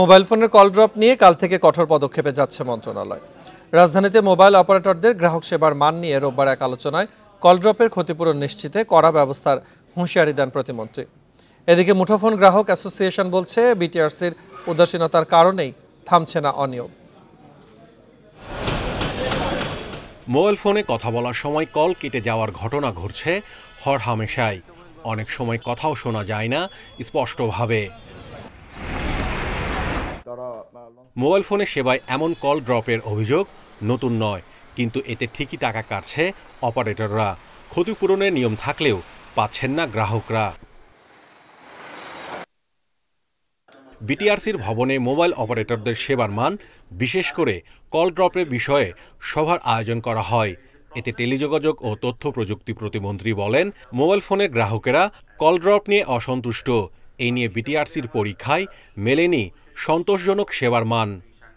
mobile ফোনের call drop নিয়ে কাল থেকে কঠোর পদক্ষেপে যাচ্ছে মন্ত্রণালয় রাজধানীতে মোবাইল অপারেটরদের গ্রাহক সেবার মান নিয়ে রোববার এক আলোচনায় কল ড্রপের ক্ষতিপূরণ নিশ্চিতে কড়া ব্যবস্থার হুঁশিয়ারি দেন প্রতিমন্ত্রী এদিকে মুঠোফোন গ্রাহক অ্যাসোসিয়েশন বলছে বিটিআরসির উদাসীনতার কারণেই থামছে না অনিয়ম মোবাইল ফোনে কথা বলার সময় কল কেটে যাওয়ার ঘটনা ঘটছে হরহামেশায় অনেক সময় কথাও শোনা যায় না স্পষ্টভাবে মোবাইল ফোনে সেবায় এমন কল ড্রপের অভিযোগ নতুন নয় কিন্তু এতে ঠিকই টাকা কাটছে অপারেটররা ক্ষতিপূরণের নিয়ম থাকলেও পাচ্ছেন না গ্রাহকরা বিটিআরসির ভবনে মোবাইল অপারেটরদের সেবার মান বিশেষ করে কল ড্রপের বিষয়ে সভার আয়োজন করা হয় এতে টেলিযোগাযোগ ও তথ্য প্রযুক্তি প্রতিমন্ত্রী বলেন মোবাইল ফোনের গ্রাহকেরা কল ড্রপ নিয়ে অসন্তুষ্ট এই নিয়ে বিটিআরসির পরীক্ষায় মেলেনি সন্তোষজনক সেবার মান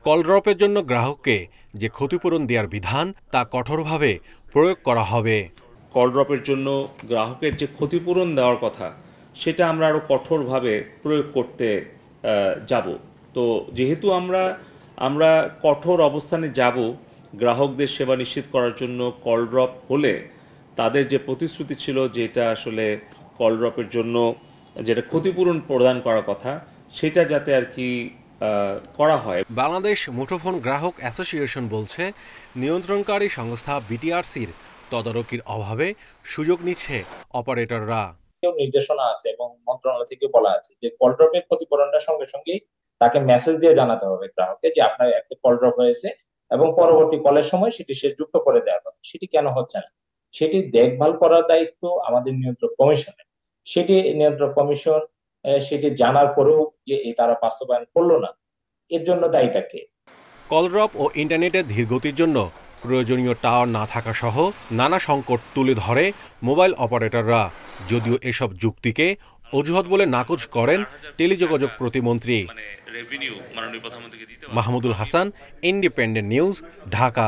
কলড্রপের জন্য গ্রাহককে যে ক্ষতিপূরণ দেওয়ার বিধান তা কঠোরভাবে প্রয়োগ করা হবে কলড্রপের জন্য গ্রাহকের যে ক্ষতিপূরণ দেওয়ার কথা সেটা আমরা আরও কঠোরভাবে প্রয়োগ করতে যাব তো যেহেতু আমরা আমরা কঠোর অবস্থানে যাব গ্রাহকদের সেবা নিশ্চিত করার জন্য কলড্রপ হলে তাদের যে প্রতিশ্রুতি ছিল যেটা আসলে কলড্রপের জন্য যেটা ক্ষতিপূরণ প্রদান করার কথা সেটা যাতে আর কি করা হয় বাংলাদেশ মুঠোফোন গ্রাহক অ্যাসোসিয়েশন বলছে নিয়ন্ত্রণকারী সংস্থা বিটিআরসির তদারকির অভাবে সুযোগ নিচ্ছে অপারেটররা নির্দেশনা আছে এবং মন্ত্রণালয় থেকে বলা আছে যে কল ড্রপের ক্ষতিপূরণটা সঙ্গে সঙ্গে তাকে মেসেজ দিয়ে জানাতে হবে গ্রাহককে যে আপনার একটা কল ড্রপ হয়েছে এবং পরবর্তী কলের সময় সেটি সে যুক্ত করে দেওয়া হবে সেটি কেন হচ্ছে না সেটি দেখভাল করার দায়িত্ব আমাদের নিয়ন্ত্রক কমিশনের সেটি নিয়ন্ত্রক কমিশন সেটি জানার পরেও যে তারা বাস্তবায়ন করলো না এর জন্য দায়ীটা কে কলড্রপ ও ইন্টারনেটের ধীরগতির জন্য প্রয়োজনীয় টাওয়ার না থাকা সহ নানা সংকট তুলে ধরে মোবাইল অপারেটররা যদিও এসব যুক্তিকে অজুহাত বলে নাকচ করেন টেলিযোগাযোগ প্রতিমন্ত্রী মানে মাহমুদুল হাসান ইন্ডিপেন্ডেন্ট নিউজ ঢাকা